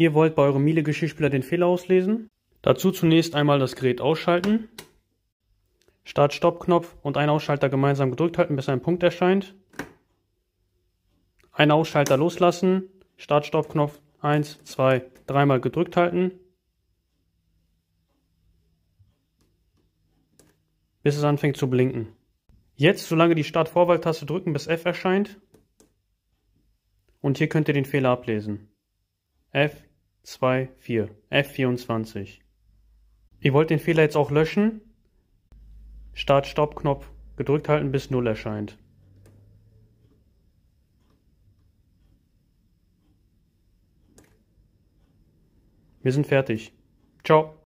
Ihr wollt bei eurem Miele-Geschirrspüler den Fehler auslesen. Dazu zunächst einmal das Gerät ausschalten. start stop knopf und ein Ausschalter gemeinsam gedrückt halten, bis ein Punkt erscheint. Ein Ausschalter loslassen. start stop knopf 1, 2, 3 mal gedrückt halten. Bis es anfängt zu blinken. Jetzt, solange die Start-Vorwahl-Taste drücken, bis F erscheint. Und hier könnt ihr den Fehler ablesen. F 2, 4, F24. Ihr wollt den Fehler jetzt auch löschen. start stop knopf gedrückt halten, bis null erscheint. Wir sind fertig. Ciao.